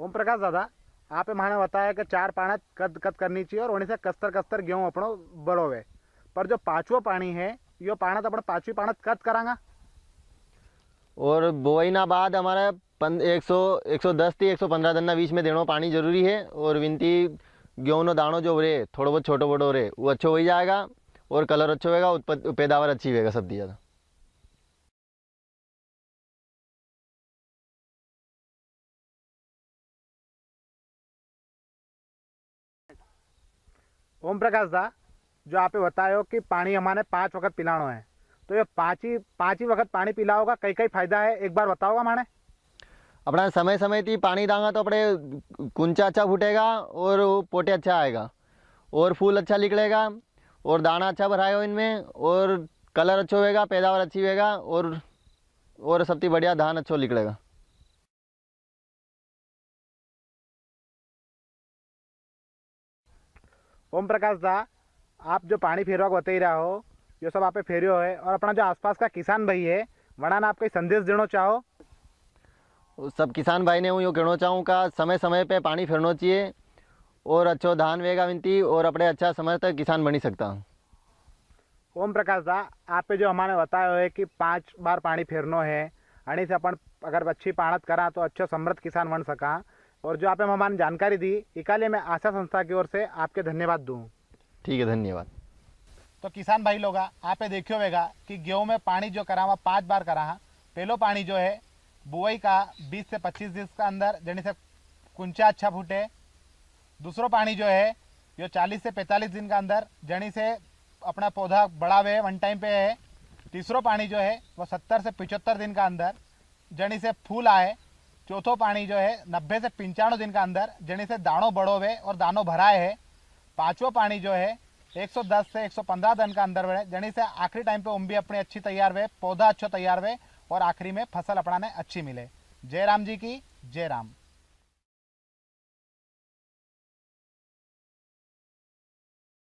ओम प्रकाश दादा आप माने बताया कि चार पाना कद कद करनी चाहिए और वहीं से कस्तर कस्तर गेहूँ अपनो बड़ो हुए पर जो पांचवा पानी है यो पाना तो अपने पांचवी पाना कद करांगा और बोई ना बाद हमारा एक सौ एक सौ दस थी एक सौ पंद्रह दिन बीच में देना पानी जरूरी है और विनती गेहूँ दानो जो रहे थोड़ा बहुत छोटो बड़ो रे वो अच्छा हो ही जाएगा और कलर अच्छा होगा पैदावार अच्छी होगा सब्जी ज़्यादा ओम प्रकाश दा जो आप बतायो कि पानी हमारे पाँच वक्त पिलाना है तो ये पाँच ही पाँच ही वक्त पानी पिलाओ का कई कई फायदा है एक बार बताओगा हमारे अपना समय समय थी पानी दांगा तो अपने कुंचा अच्छा फूटेगा और पोटे अच्छा आएगा और फूल अच्छा निकलेगा और दाना अच्छा भराएगा इनमें और कलर अच्छा होगा पैदावार अच्छी होगा और और सबसे बढ़िया धान अच्छा निकलेगा ओम प्रकाश दा आप जो पानी फेरवा बताई रहा हो जो सब आप फेरियो है और अपना जो आसपास का किसान भाई है वड़ा ना आप कोई संदेश देना चाहो सब किसान भाई ने हूँ यो कहना चाहूँ का समय समय पे पानी फेरना चाहिए और अच्छो धान वेगा विनती और अपने अच्छा समय तक किसान बनी सकता ओम प्रकाश दा आप जो हमारे बताया है कि पाँच बार पानी फेरना है अणी से अपन अगर अच्छी पाणत करा तो अच्छा समृद्ध किसान बन सका और जो आप हमारी जानकारी दी इकाले मैं आशा संस्था की ओर से आपके धन्यवाद दूँ ठीक है धन्यवाद तो किसान भाई लोग आप देखियो होगा कि गेहूं में पानी जो करा हुआ पाँच बार करा पहलो पानी जो है बुआई का 20 से 25 दिन का अंदर जनी से कुंचा अच्छा फूटे दूसरो पानी जो है यो 40 से 45 दिन का अंदर जनी से अपना पौधा बड़ा हुए वन टाइम पे है तीसरो पानी जो है वो 70 से 75 दिन का अंदर जनी से फूल आए चौथो पानी जो है नब्बे से पंचानवे दिन का अंदर जनी से दानों बड़ो हुए और दानों भराए है पाँचवा पानी जो है 110 से 115 दिन का अंदर बढ़े जनी से आखिरी टाइम पे उम्बी अपनी अच्छी तैयार हुए पौधा अच्छा तैयार हुए और आखिरी में फसल अपना ने अच्छी मिले जय राम जी की जय राम